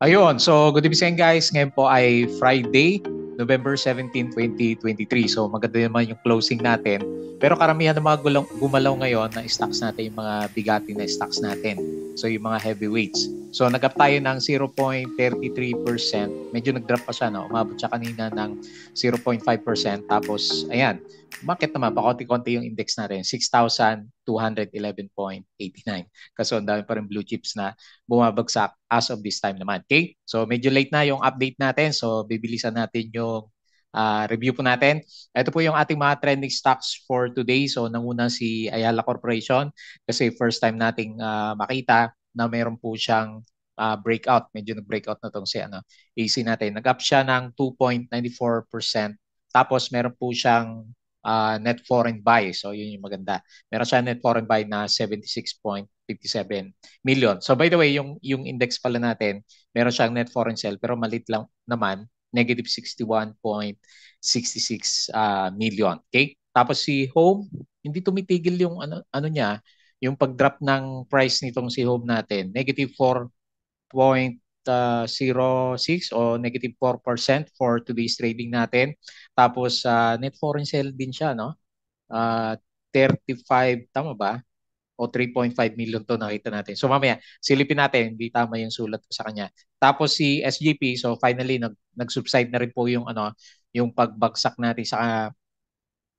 Ayun, so good evening guys. Ngayon po ay Friday, November 17, 2023. So maganda naman yung closing natin. Pero karamihan ng mga gulong, gumalaw ngayon na stocks natin, yung mga bigati na stocks natin. So yung mga heavyweights. So nag-up tayo ng 0.33%. Medyo nag-drop pa siya, no? Umabot siya kanina ng 0.5%. Tapos, ayan, market naman, pakonti-konti yung index na rin, 6,211.89. Kaso ang dami pa rin blue chips na bumabagsak as of this time naman. Okay? So medyo late na yung update natin. So bibilisan natin yung uh, review po natin. Ito po yung ating mga trending stocks for today. So nanguna si Ayala Corporation kasi first time nating uh, makita na meron po siyang uh, breakout. Medyo nag-breakout na tong si ano, AC natin. Nag-up siya ng 2.94%. Tapos meron po siyang uh, net foreign buy. So yun yung maganda. Meron siya net foreign buy na 76.57 million. So by the way, yung yung index pala natin, meron siyang net foreign sell pero malit lang naman, negative 61.66 uh, ah, million. Okay? Tapos si Home, hindi tumitigil yung ano ano niya, yung pag-drop ng price nitong si Home natin, negative 4.2 uh, 0.6 o negative 4% for today's trading natin. Tapos uh, net foreign sale din siya, no? Uh, 35, tama ba? o 3.5 million to nakita natin. So mamaya, silipin natin, hindi tama yung sulat ko sa kanya. Tapos si SGP, so finally nag nag-subside na rin po yung ano, yung pagbagsak natin sa uh,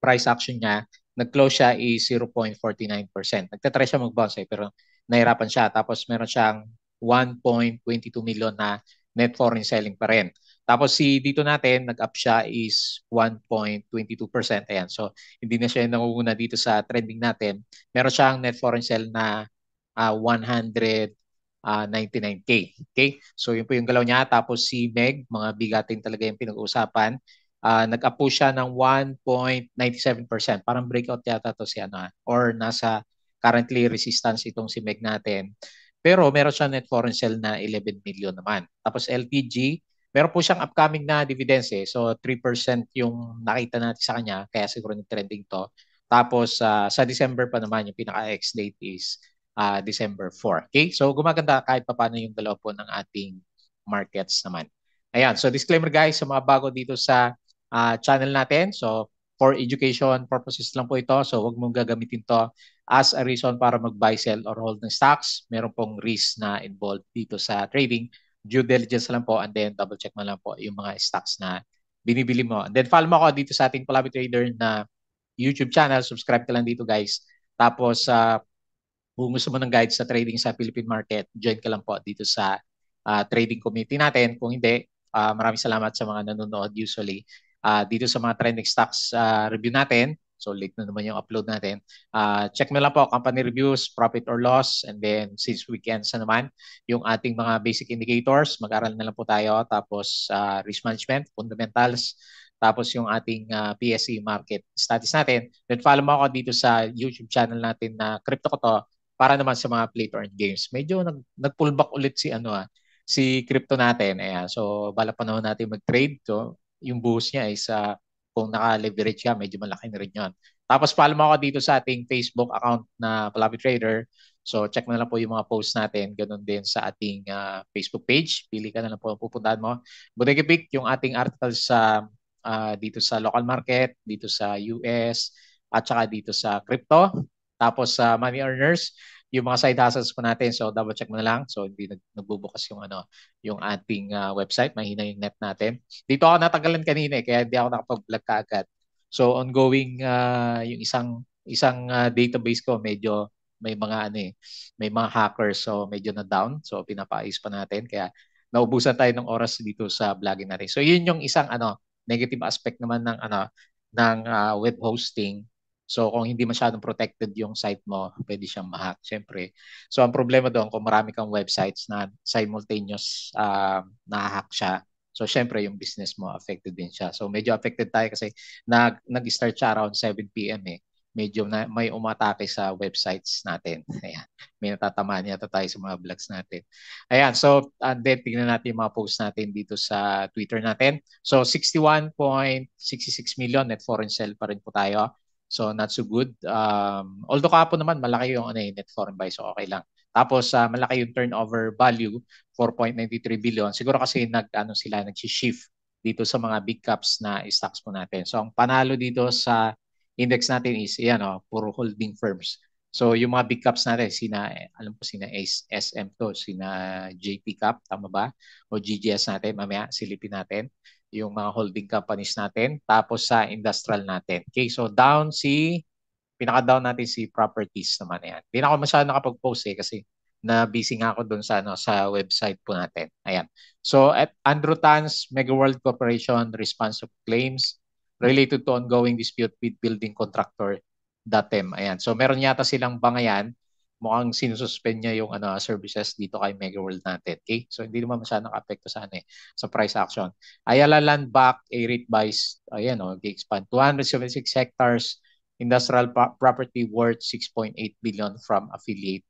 price action niya. Nag-close siya eh, is 0.49%. Nagtatry siya mag-bounce eh, pero nahirapan siya. Tapos meron siyang 1.22 million na net foreign selling pa rin. Tapos si dito natin, nag-up siya is 1.22%. Ayan. So, hindi na siya nangunguna dito sa trending natin. Meron siyang net foreign sell na uh, ah, 199K. Okay? So, yun po yung galaw niya. Tapos si Meg, mga bigatin talaga yung pinag-uusapan. Uh, nag-up po siya ng 1.97%. Parang breakout yata to si ano. Ah, or nasa currently resistance itong si Meg natin. Pero meron siyang net foreign sale na 11 million naman. Tapos LPG, meron po siyang upcoming na dividends eh. So 3% yung nakita natin sa kanya, kaya siguro yung trending to. Tapos uh, sa December pa naman, yung pinaka-ex date is uh, December 4. Okay? So gumaganda kahit pa paano yung dalawa po ng ating markets naman. Ayan, so disclaimer guys sa mga bago dito sa uh, channel natin. So for education purposes lang po ito. So huwag mong gagamitin to as a reason para mag-buy, sell, or hold ng stocks. Meron pong risk na involved dito sa trading. Due diligence lang po and then double check mo lang po yung mga stocks na binibili mo. And then follow mo ako dito sa ating Palabi Trader na YouTube channel. Subscribe ka lang dito guys. Tapos uh, kung gusto mo ng guide sa trading sa Philippine market, join ka lang po dito sa uh, trading community natin. Kung hindi, uh, maraming salamat sa mga nanonood usually uh, dito sa mga trending stocks uh, review natin. So late na naman yung upload natin. Uh, check mo lang po company reviews, profit or loss, and then since weekend na naman, yung ating mga basic indicators, mag-aral na lang po tayo. Tapos uh, risk management, fundamentals, tapos yung ating uh, PSE market status natin. Then follow mo ako dito sa YouTube channel natin na Crypto ko to para naman sa mga play to earn games. Medyo nag, nag-pull back ulit si ano ah, si crypto natin. Ayan. So, bala pa naman natin mag-trade. So, yung boost niya ay sa kung naka-leverage ka, medyo malaki na rin yun. Tapos follow mo ako dito sa ating Facebook account na Palabi Trader. So check mo na lang po yung mga posts natin. Ganun din sa ating uh, Facebook page. Pili ka na lang po ang pupuntahan mo. Bodega Pick, yung ating articles sa uh, dito sa local market, dito sa US, at saka dito sa crypto. Tapos sa uh, money earners, yung mga side hustles po natin. So double check mo na lang. So hindi nag, nagbubukas yung ano, yung ating uh, website, mahina yung net natin. Dito ako natagalan kanina eh, kaya hindi ako nakapag-vlog kaagad. So ongoing uh, yung isang isang uh, database ko medyo may mga ano eh, may mga hackers so medyo na down. So pinapais pa natin kaya naubusan tayo ng oras dito sa vlogging natin. So yun yung isang ano negative aspect naman ng ano ng uh, web hosting So kung hindi masyadong protected yung site mo, pwede siyang ma-hack syempre. So ang problema doon kung marami kang websites na simultaneous uh, na-hack siya, So syempre yung business mo affected din siya. So medyo affected tayo kasi nag nag-start siya around 7 PM eh. Medyo na, may umatake sa websites natin. Ayan. May natatamaan yata tayo sa mga vlogs natin. Ayan. So and then tingnan natin yung mga posts natin dito sa Twitter natin. So 61.66 million net foreign sale pa rin po tayo. So not so good. Um, although kapo naman malaki yung ano, eh, net foreign buy so okay lang. Tapos uh, malaki yung turnover value 4.93 billion. Siguro kasi nag ano sila nag shift dito sa mga big caps na stocks po natin. So ang panalo dito sa index natin is yan oh, puro holding firms. So yung mga big caps natin sina alam ko sina SM to, sina JP Cap tama ba? O GGS natin mamaya silipin natin yung mga holding companies natin, tapos sa industrial natin. Okay, so down si, pinaka-down natin si properties naman yan. Hindi na ako masyado nakapag-post eh kasi na busy nga ako doon sa ano sa website po natin. Ayan. So at Andrew Tan's Mega World Corporation response of claims related to ongoing dispute with building contractor Datem. Ayan. So meron yata silang bangayan mukhang sinususpend niya yung ano, services dito kay Mega World natin. Okay? So hindi naman masyadong naka-apekto sa ano eh, sa price action. Ayala land back, a rate buys, ayan oh, expand 276 hectares industrial property worth 6.8 billion from affiliate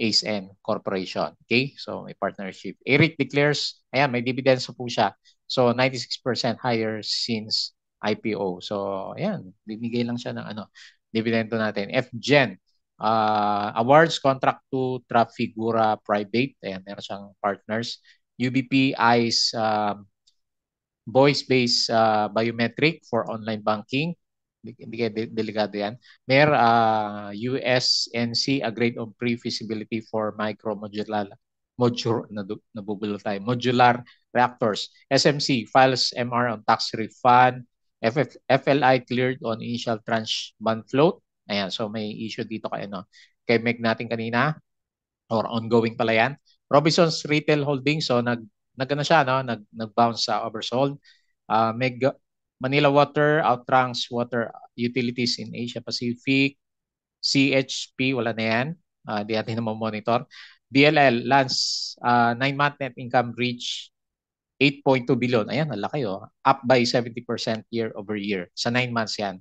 Ace Corporation. Okay? So may partnership. Eric declares, ayan, may dividends po siya. So 96% higher since IPO. So ayan, bibigay lang siya ng ano, dividendo natin. FGen, uh, awards contract to Trafigura Private. Ayan, meron siyang partners. UBP ICE um, voice-based uh, ah, biometric for online banking. Hindi de delikado yan. Mer, uh, ah, USNC, a grade of pre-feasibility for micromodular modular, nabubulo tayo, modular reactors. SMC files MR on tax refund. FF, FLI cleared on initial tranche bond float. Ayan, so may issue dito kay, ano, kay Meg natin kanina or ongoing pala yan. Robinson's Retail Holdings, so nag, nag ano siya, no? nag, nag-bounce sa oversold. Uh, Meg, Manila Water outranks water utilities in Asia Pacific. CHP, wala na yan. Uh, di natin naman monitor. DLL, Lance, uh, ah, 9-month net income reach 8.2 billion. Ayan, ang laki oh. Up by 70% year over year. Sa 9 months yan.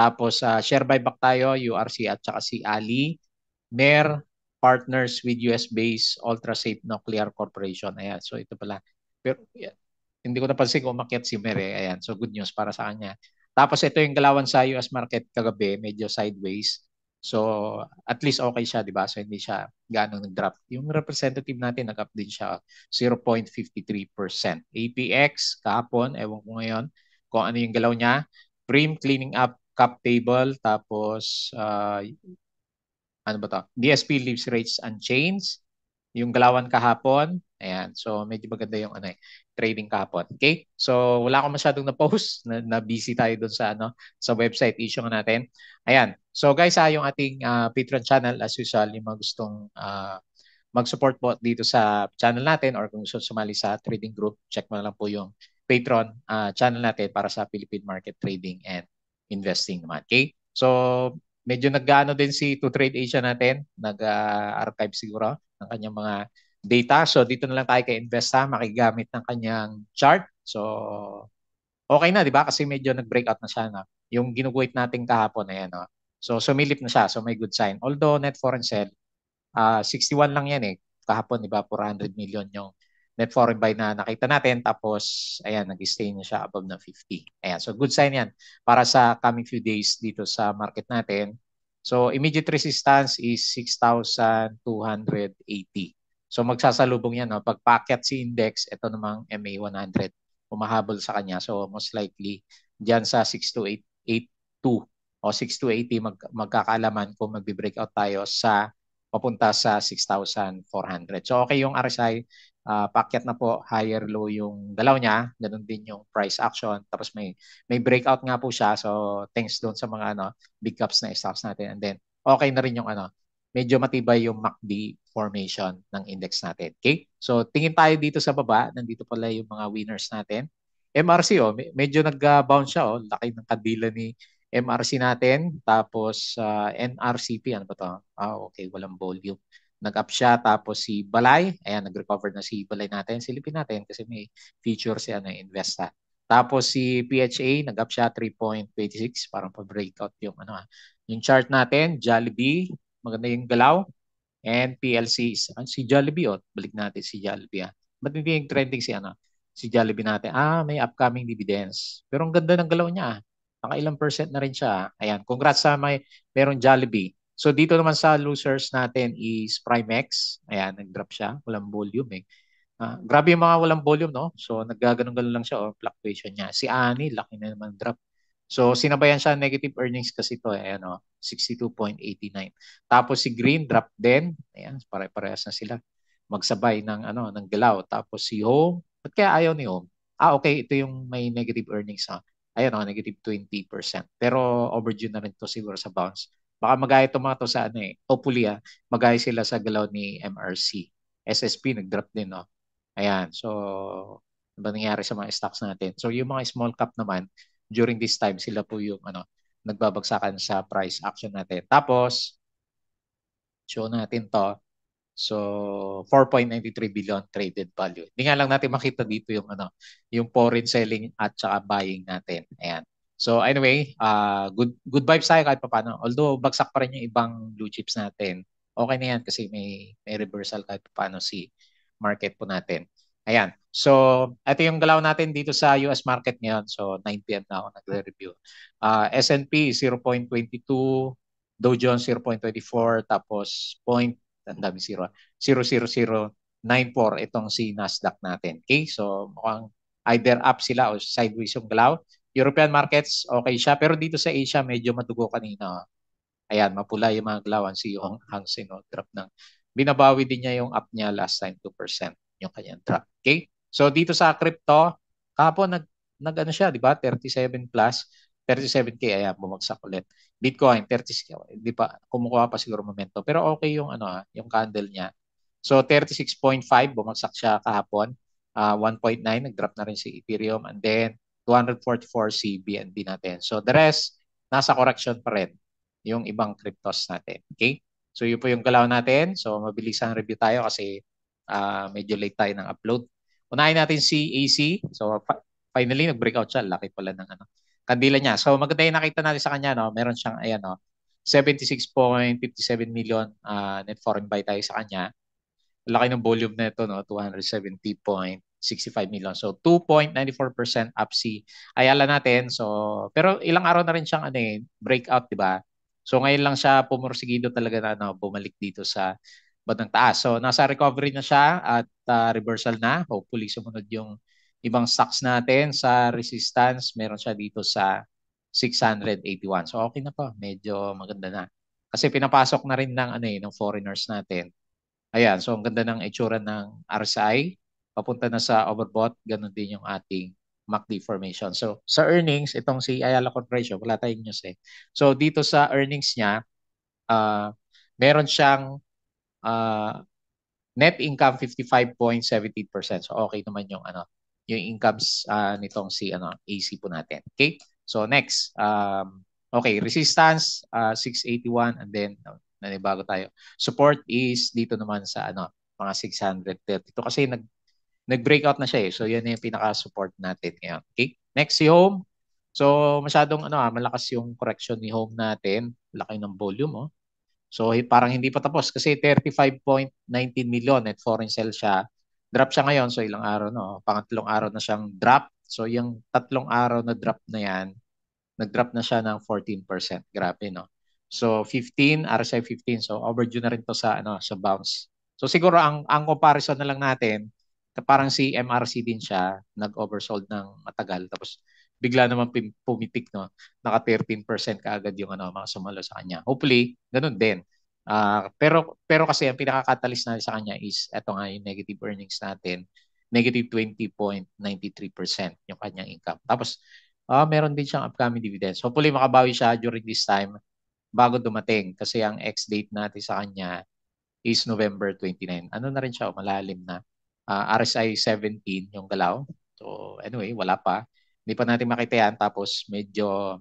Tapos uh, share buyback tayo, URC at saka si Ali. Mer partners with US-based ultra-safe nuclear corporation. Ayan, so ito pala. Pero yeah, hindi ko napansin kung umakyat si Mer eh. Ayan, so good news para sa kanya. Tapos ito yung galawan sa US market kagabi, medyo sideways. So at least okay siya, di ba? So hindi siya ganong nag-drop. Yung representative natin, nag-up din siya 0.53%. APX kahapon, ewan ko ngayon kung ano yung galaw niya. Prim cleaning up cap table, tapos uh, ano ba to? DSP leaves rates unchanged. Yung galawan kahapon, ayan. So medyo maganda yung ano eh, trading kahapon. Okay? So wala akong masyadong na-post. Na, na busy tayo doon sa ano sa website issue nga natin. Ayan. So guys, ah, yung ating uh, Patreon channel as usual, yung mga gustong uh, mag-support po dito sa channel natin or kung gusto sumali sa trading group, check mo na lang po yung Patreon uh, channel natin para sa Philippine Market Trading and investing naman. Okay? So, medyo nag-ano din si To Trade Asia natin. Nag-archive siguro ng kanyang mga data. So, dito na lang tayo kay Investa makigamit ng kanyang chart. So, okay na, di ba? Kasi medyo nag-breakout na siya. No? Yung ginuguit natin kahapon, ayan. No? So, sumilip na siya. So, may good sign. Although, net foreign sell, uh, ah, 61 lang yan eh. Kahapon, di ba? 400 million yung net foreign buy na nakita natin tapos ayan nag-stay na siya above ng 50. Ayan, so good sign 'yan para sa coming few days dito sa market natin. So immediate resistance is 6,280. So magsasalubong 'yan no? pag paakyat si index, ito namang MA 100 umahabol sa kanya. So most likely diyan sa 62882 o 6280 mag, magkakaalaman kung magbi-breakout tayo sa papunta sa 6,400. So okay yung RSI uh, ah, packet na po higher low yung dalaw niya, ganun din yung price action. Tapos may may breakout nga po siya. So thanks doon sa mga ano big caps na stocks natin. And then okay na rin yung ano, medyo matibay yung MACD formation ng index natin. Okay? So tingin tayo dito sa baba, nandito pala yung mga winners natin. MRC oh, medyo nag-bounce siya oh, laki ng kadila ni MRC natin, tapos uh, ah, NRCP ano ba to? Ah, okay, walang volume nag-up siya tapos si Balay, ayan nag-recover na si Balay natin. Silipin natin kasi may feature si ano Investa. Tapos si PHA nag-up siya 3.26 parang pa-breakout yung ano ha. Ah, yung chart natin, Jollibee, maganda yung galaw. And PLC ah, si Jollibee oh, balik natin si Jollibee. Ah. Ba't hindi yung trending si ano? Si Jollibee natin. Ah, may upcoming dividends. Pero ang ganda ng galaw niya. Ah. ilang percent na rin siya. Ah. Ayan, congrats sa may merong Jollibee. So dito naman sa losers natin is Primex. Ayan, nag-drop siya. Walang volume eh. Uh, grabe yung mga walang volume, no? So naggaganong-ganon lang siya o oh, fluctuation niya. Si Ani, laki na naman drop. So sinabayan siya negative earnings kasi to eh ano, 62.89. Tapos si Green drop din. Ayan, pare-parehas na sila magsabay ng ano, ng galaw. Tapos si Home, bakit kaya ayaw ni Home? Ah, okay, ito yung may negative earnings ha. Ayan oh, negative 20%. Pero overdue na rin to siguro sa bounce. Baka magaya itong mga to sa ano eh. Hopefully ah, magaya sila sa galaw ni MRC. SSP nag-drop din no. Ayan. So, ano ba nangyari sa mga stocks natin? So, yung mga small cap naman, during this time, sila po yung ano, nagbabagsakan sa price action natin. Tapos, show natin to. So, 4.93 billion traded value. Hindi nga lang natin makita dito yung ano, yung foreign selling at saka buying natin. Ayan. So anyway, uh, good good vibes tayo kahit paano. Although bagsak pa rin yung ibang blue chips natin. Okay na yan kasi may, may reversal kahit paano si market po natin. Ayan. So, ito yung galaw natin dito sa US market ngayon. So, 9 p.m. na ako nagre-review. Uh, S&P 0.22, Dow Jones 0.24, tapos point, ang dami 0, 00094 itong si Nasdaq natin. Okay? So, mukhang either up sila o sideways yung galaw. European markets, okay siya. Pero dito sa Asia, medyo madugo kanina. Ayan, mapula yung mga glawan. Si Hong e Hang Seng, no? drop ng... Binabawi din niya yung up niya last time, 2% yung kanyang drop. Okay? So dito sa crypto, kahapon nag, nag ano siya, di ba? 37 plus. 37K, ayan, bumagsak ulit. Bitcoin, 36K. Hindi pa, kumukuha pa siguro momento. Pero okay yung, ano, ah, yung candle niya. So 36.5, bumagsak siya kahapon. Uh, ah, 1.9, nag-drop na rin si Ethereum. And then, 244 si BNB natin. So the rest, nasa correction pa rin yung ibang cryptos natin. Okay? So yun po yung galaw natin. So mabilis review tayo kasi uh, medyo late tayo ng upload. Unahin natin si AC. So finally, nag-breakout siya. Laki pala ng ano, kandila niya. So maganda yung nakita natin sa kanya. No? Meron siyang ayan, no? 76.57 million uh, net foreign buy tayo sa kanya. Laki ng volume na ito, no? 270.5 65 million. So 2.94% up si Ayala natin. So pero ilang araw na rin siyang ano eh, breakout, 'di ba? So ngayon lang siya pumursigido talaga na ano, bumalik dito sa bandang taas. So nasa recovery na siya at uh, reversal na. Hopefully sumunod yung ibang stocks natin sa resistance. Meron siya dito sa 681. So okay na pa, medyo maganda na. Kasi pinapasok na rin ng ano eh, ng foreigners natin. Ayan, so ang ganda ng itsura ng RSI papunta na sa overbought, ganun din yung ating MACD formation. So sa earnings, itong si Ayala Corporation, wala tayong news eh. So dito sa earnings niya, uh, meron siyang uh, net income 55.78%. So okay naman yung ano, yung incomes uh, nitong si ano, AC po natin. Okay? So next, um, okay, resistance uh, 681 and then nanibago tayo. Support is dito naman sa ano, mga 632 kasi nag nag-breakout na siya eh. So yun yung pinaka-support natin ngayon. Okay? Next si Home. So masyadong ano ah, malakas yung correction ni Home natin. Laki ng volume oh. So parang hindi pa tapos kasi 35.19 million at foreign sell siya. Drop siya ngayon so ilang araw no, oh. pangatlong araw na siyang drop. So yung tatlong araw na drop na yan, nag-drop na siya ng 14%. Grabe no. So 15 RSI 15 so overdue na rin to sa ano sa bounce. So siguro ang ang comparison na lang natin na parang si MRC din siya, nag-oversold ng matagal. Tapos bigla naman pumitik, no? Naka 13% kaagad yung ano, mga sumalo sa kanya. Hopefully, ganun din. Uh, pero pero kasi ang pinakakatalis na sa kanya is eto nga yung negative earnings natin, negative 20.93% yung kanyang income. Tapos uh, meron din siyang upcoming dividends. Hopefully makabawi siya during this time bago dumating kasi ang ex date natin sa kanya is November 29. Ano na rin siya, malalim na uh, RSI 17 yung galaw. So anyway, wala pa. Hindi pa natin makita yan. Tapos medyo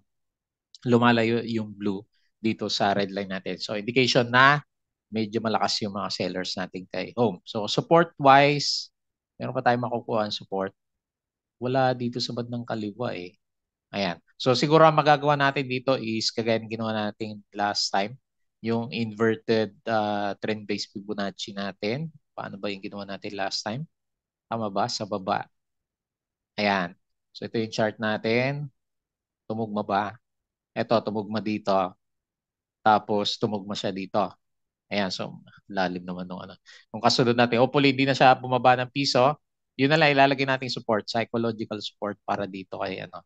lumalayo yung blue dito sa red line natin. So indication na medyo malakas yung mga sellers natin kay home. So support wise, meron pa tayong makukuha ang support. Wala dito sa bad ng kaliwa eh. Ayan. So siguro ang magagawa natin dito is kagaya ng ginawa natin last time, yung inverted uh, trend-based Fibonacci natin. Paano ba yung ginawa natin last time? Tama ba? Sa baba. Ayan. So ito yung chart natin. Tumugma ba? Ito, tumugma dito. Tapos tumugma siya dito. Ayan, so lalim naman nung ano. Kung kasunod natin, hopefully hindi na siya bumaba ng piso. Yun na lang ilalagay nating support, psychological support para dito kay ano,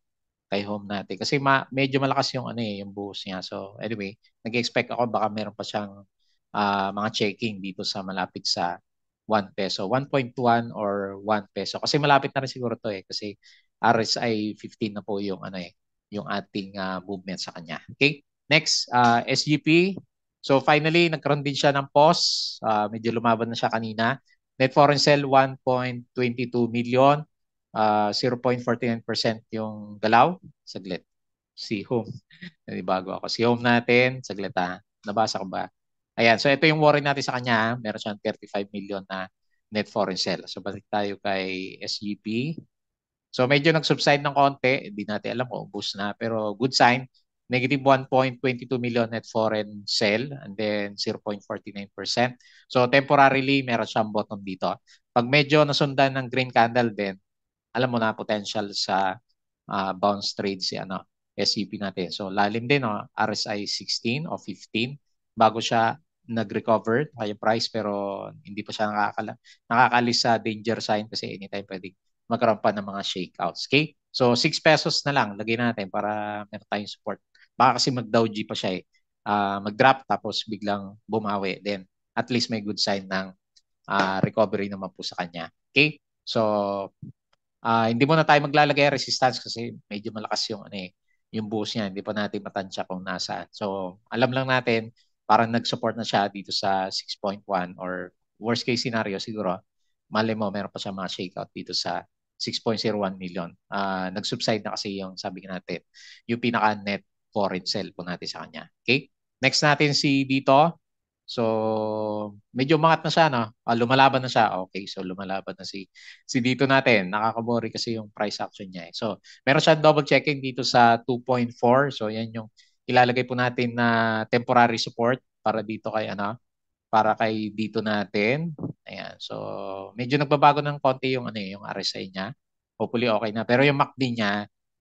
kay home natin. Kasi ma medyo malakas yung ano eh, yung buhos niya. So anyway, nag-expect ako baka meron pa siyang uh, mga checking dito sa malapit sa 1 peso, 1.1 or 1 peso. Kasi malapit na rin siguro to eh kasi RSI 15 na po yung ano eh, yung ating uh, movement sa kanya. Okay? Next, uh, ah, SGP. So finally, nagkaroon din siya ng pause. Uh, medyo lumaban na siya kanina. Net foreign sell 1.22 million. Uh, ah, 0.49% yung galaw. Saglit. Si Home. Bago ako. Si Home natin. Saglit ha. Nabasa ko ba? Ayan, so ito yung worry natin sa kanya. Meron siyang 35 million na net foreign sale. So balik tayo kay SGP. So medyo nag-subside ng konti. Hindi natin alam kung ubus na. Pero good sign. Negative 1.22 million net foreign sale and then 0.49%. So temporarily meron siyang bottom dito. Pag medyo nasundan ng green candle din, alam mo na potential sa uh, bounce trade si ano, SCP natin. So lalim din, no? RSI 16 o 15 bago siya nag-recover yung price pero hindi pa siya nakakala, nakakalis sa danger sign kasi anytime pwedeng magkaroon pa ng mga shakeouts. Okay? So 6 pesos na lang lagay natin para meron tayong support. Baka kasi mag G pa siya eh. Uh, mag-drop tapos biglang bumawi. Then at least may good sign ng uh, recovery naman po sa kanya. Okay? So uh, hindi muna tayo maglalagay resistance kasi medyo malakas yung ano eh, yung boost niya. Hindi pa natin matansya kung nasaan. So alam lang natin parang nag-support na siya dito sa 6.1 or worst case scenario siguro, mali mo, meron pa siya mga shakeout dito sa 6.01 million. Uh, nag-subside na kasi yung sabi natin, yung pinaka-net foreign sell po natin sa kanya. Okay? Next natin si dito. So, medyo umangat na siya, no? Ah, lumalaban na siya. Okay, so lumalaban na si, si dito natin. Nakakabori kasi yung price action niya. Eh. So, meron siya double checking dito sa 2.4. So, yan yung ilalagay po natin na temporary support para dito kay ano, para kay dito natin. Ayan. So, medyo nagbabago ng konti yung ano eh, yung RSI niya. Hopefully okay na. Pero yung MACD niya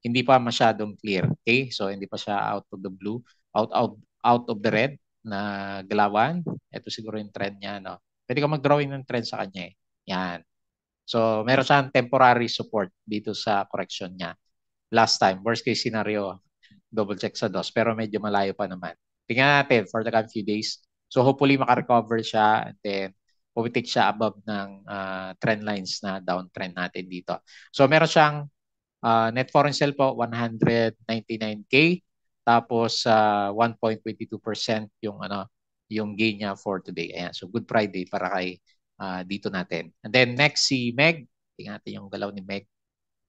hindi pa masyadong clear. Okay? So, hindi pa siya out of the blue, out out out of the red na galawan. Ito siguro yung trend niya, no. Pwede ka mag-drawing ng trend sa kanya eh. Yan. So, meron siyang temporary support dito sa correction niya. Last time, worst case scenario, double check sa DOS pero medyo malayo pa naman. Tingnan natin for the coming few days. So hopefully makarecover siya and then pumitik siya above ng uh, trend lines na downtrend natin dito. So meron siyang uh, net foreign sell po 199k tapos uh, ah, 1.22% yung ano yung gain niya for today. Ayan, so good Friday para kay uh, dito natin. And then next si Meg, tingnan natin yung galaw ni Meg.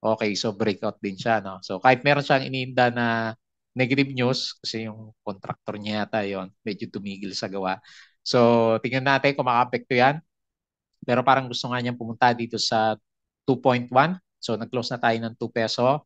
Okay, so breakout din siya no. So kahit meron siyang ininda na negative news kasi yung contractor niya yata yon medyo tumigil sa gawa. So tingnan natin kung makaapekto yan. Pero parang gusto nga niyang pumunta dito sa 2.1. So nag-close na tayo ng 2 peso.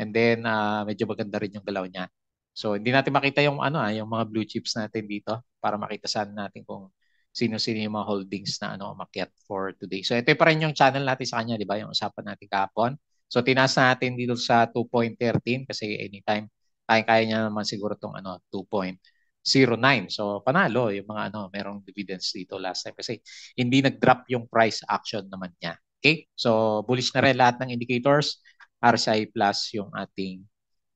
And then uh, medyo maganda rin yung galaw niya. So hindi natin makita yung ano ah, yung mga blue chips natin dito para makita saan natin kung sino-sino yung mga holdings na ano umakyat for today. So ito pa rin yung channel natin sa kanya, di ba? Yung usapan natin kapon. So tinaas natin dito sa 2.13 kasi anytime kaya-kaya niya naman siguro tong ano 2.09. So panalo yung mga ano, merong dividends dito last time kasi hindi nag-drop yung price action naman niya. Okay? So bullish na rin lahat ng indicators, RSI plus yung ating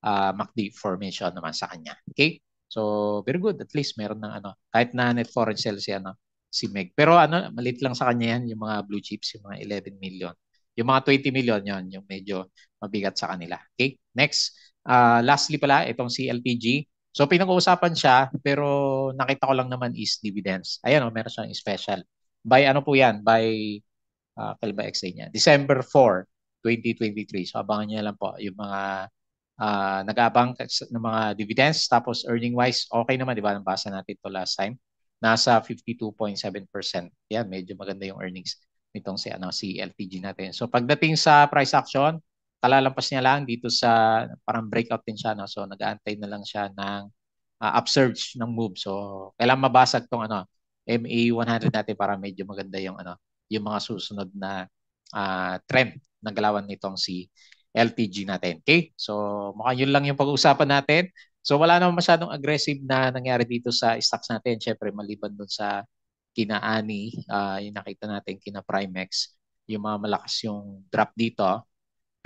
uh, ah, MACD formation naman sa kanya. Okay? So very good at least meron ng ano kahit na net foreign sales si ano si Meg. Pero ano malit lang sa kanya yan yung mga blue chips yung mga 11 million. Yung mga 20 million yon yung medyo mabigat sa kanila. Okay? Next, Uh, lastly pala, itong si LPG. So pinag-uusapan siya pero nakita ko lang naman is dividends. Ayan o, oh, meron siyang special. By ano po yan? By, uh, kailan ba XA niya? December 4, 2023. So abangan niyo lang po yung mga uh, nag-aabang ng mga dividends. Tapos earning-wise, okay naman, di ba? Nabasa natin to last time. Nasa 52.7%. Yan, medyo maganda yung earnings nitong si, ano, si LPG natin. So pagdating sa price action, kalalampas niya lang dito sa parang breakout din siya. No? So nag-aantay na lang siya ng uh, upsurge ng move. So kailangan mabasag tong ano, MA100 natin para medyo maganda yung ano, yung mga susunod na uh, trend ng galawan nitong si LTG natin. Okay? So mukhang yun lang yung pag-uusapan natin. So wala naman masyadong aggressive na nangyari dito sa stocks natin. Syempre maliban dun sa kinaani uh, ah, yung nakita natin kina Primex, yung mga malakas yung drop dito.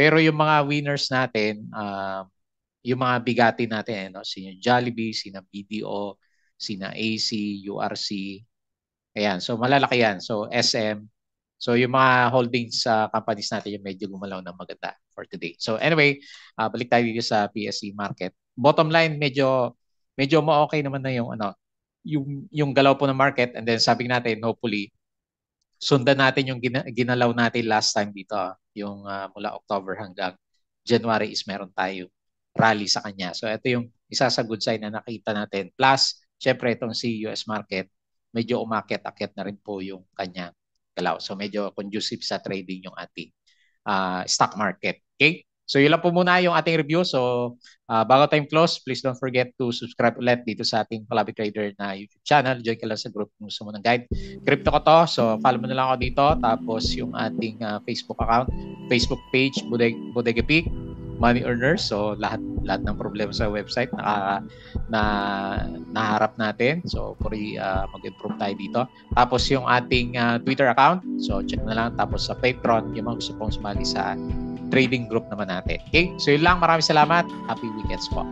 Pero yung mga winners natin, uh, yung mga bigati natin, eh, no? sina Jollibee, sina BDO, sina AC, URC. Ayan, so malalaki yan. So SM. So yung mga holdings sa uh, companies natin yung medyo gumalaw ng maganda for today. So anyway, uh, balik tayo dito sa PSE market. Bottom line, medyo medyo mo okay naman na yung ano, yung yung galaw po ng market and then sabi natin hopefully sundan natin yung gina, ginalaw natin last time dito. Ah yung uh, mula October hanggang January is meron tayo rally sa kanya. So ito yung isa sa good sign na nakita natin. Plus, syempre itong si US market, medyo umakit-akit na rin po yung kanya galaw. So medyo conducive sa trading yung ating uh, stock market. Okay? So yun lang po muna yung ating review. So uh, bago time close, please don't forget to subscribe ulit dito sa ating Palabi Trader na YouTube channel. Join ka lang sa group kung gusto mo ng guide. Crypto ko to. So follow mo na lang ako dito. Tapos yung ating uh, Facebook account, Facebook page, Bodeg Bodega Peak, Money Earners. So lahat lahat ng problema sa website na na naharap natin. So puri uh, mag-improve tayo dito. Tapos yung ating uh, Twitter account. So check na lang tapos sa Patreon yung mga gusto pong sumali sa trading group naman natin. Okay? So yun lang. Maraming salamat. Happy weekends po.